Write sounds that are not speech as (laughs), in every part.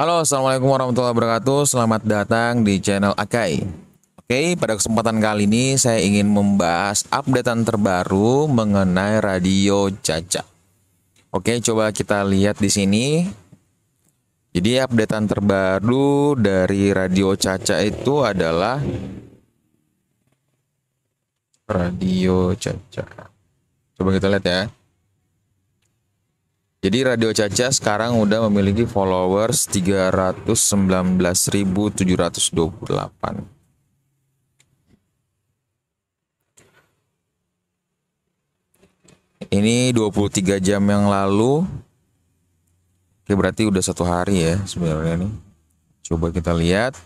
Halo, assalamualaikum warahmatullahi wabarakatuh. Selamat datang di channel Akai. Oke, pada kesempatan kali ini saya ingin membahas updatean terbaru mengenai radio Caca. Oke, coba kita lihat di sini. Jadi updatean terbaru dari radio Caca itu adalah radio Caca. Coba kita lihat ya. Jadi Radio Caca sekarang udah memiliki followers 319.728. Ini 23 jam yang lalu. Oke, berarti udah satu hari ya sebenarnya nih. Coba kita lihat.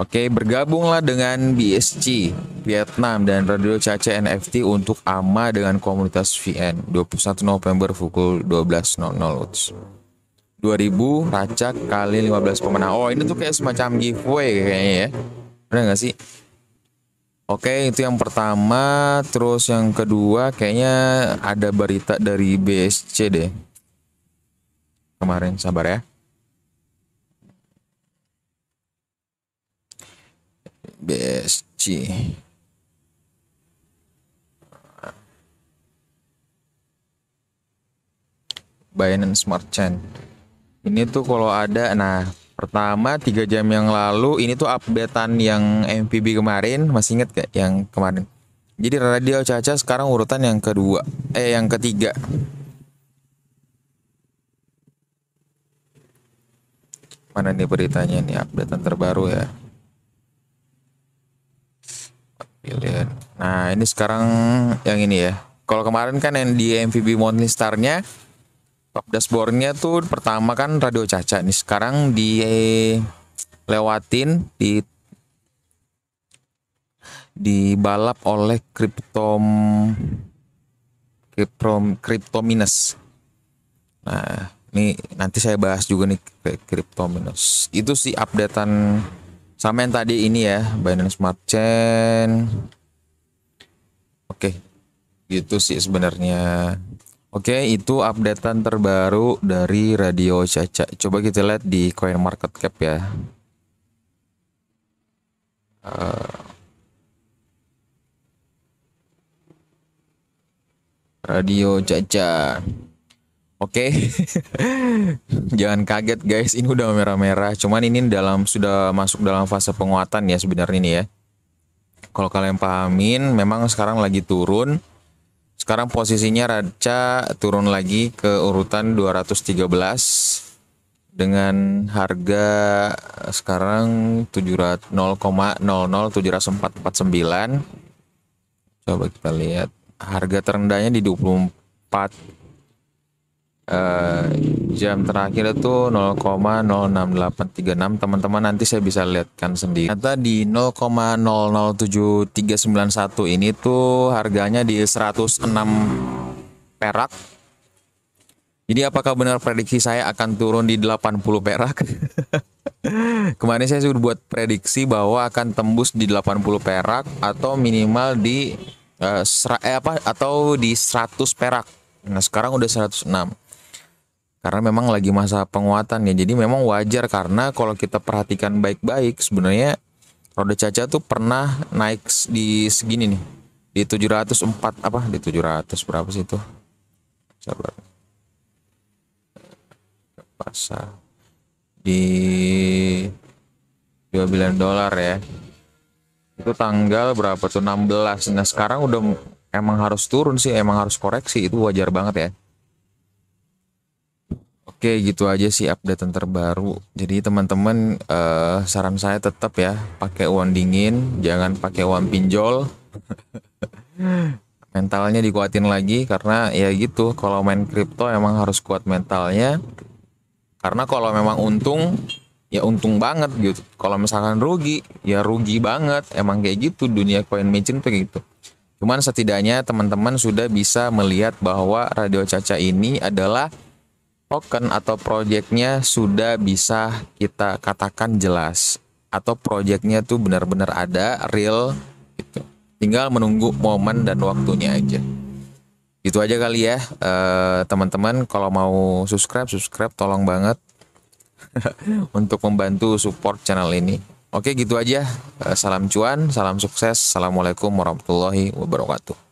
Oke, bergabunglah dengan BSC. Vietnam dan Radio NFT untuk AMA dengan komunitas VN 21 November pukul 12.00 2000 racak kali 15 pemenang oh ini tuh kayak semacam giveaway kayaknya ya bener gak sih Oke itu yang pertama terus yang kedua kayaknya ada berita dari BSC deh kemarin sabar ya BSC Binance Smart Chain. Ini tuh kalau ada, nah pertama tiga jam yang lalu ini tuh updatean yang MPB kemarin masih inget gak yang kemarin? Jadi Radio Caca sekarang urutan yang kedua, eh yang ketiga. Mana nih beritanya nih updatean terbaru ya? Pilihan. Nah ini sekarang yang ini ya. Kalau kemarin kan yang di MVB Monthly star Top dashboardnya tuh pertama kan radio caca nih. Sekarang di lewatin di balap oleh kriptom kriptom kriptominus. Nah, ini nanti saya bahas juga nih kriptominus. Itu sih updatean sama yang tadi ini ya, Binance Smart Chain. Oke, gitu sih sebenarnya. Oke, itu updatean terbaru dari Radio Caca. Coba kita lihat di Coin Market Cap ya. Uh, Radio Caca. Oke. Okay. (laughs) Jangan kaget guys, ini udah merah-merah. Cuman ini dalam sudah masuk dalam fase penguatan ya sebenarnya ini ya. Kalau kalian pahamin memang sekarang lagi turun sekarang posisinya Raca turun lagi ke urutan 213 dengan harga sekarang 700 0,0074449. Coba kita lihat harga terendahnya di 24 uh, jam terakhir itu 0,06836 teman-teman nanti saya bisa lihatkan sendiri ternyata di 0,007391 ini tuh harganya di 106 perak jadi apakah benar prediksi saya akan turun di 80 perak (laughs) kemarin saya sudah buat prediksi bahwa akan tembus di 80 perak atau minimal di uh, eh, apa atau di 100 perak Nah sekarang udah 106 karena memang lagi masa penguatan ya jadi memang wajar karena kalau kita perhatikan baik-baik sebenarnya roda caca tuh pernah naik di segini nih di 704 apa di 700 berapa sih itu sabar pasar di 2 bilion dolar ya itu tanggal berapa tuh 16 nah sekarang udah emang harus turun sih, emang harus koreksi itu wajar banget ya. Oke, gitu aja sih update terbaru. Jadi teman-teman eh, saran saya tetap ya pakai uang dingin, jangan pakai uang pinjol. (laughs) mentalnya dikuatin lagi karena ya gitu kalau main kripto emang harus kuat mentalnya karena kalau memang untung ya untung banget gitu kalau misalkan rugi ya rugi banget emang kayak gitu dunia coin matching tuh gitu Cuman setidaknya teman-teman sudah bisa melihat bahwa radio Caca ini adalah token atau proyeknya sudah bisa kita katakan jelas atau proyeknya tuh benar-benar ada real gitu. Tinggal menunggu momen dan waktunya aja. Itu aja kali ya eh, teman-teman eh, kalau mau subscribe subscribe tolong banget (laughs) untuk membantu support channel ini. Oke gitu aja. Eh, salam cuan, salam sukses. Assalamualaikum warahmatullahi wabarakatuh.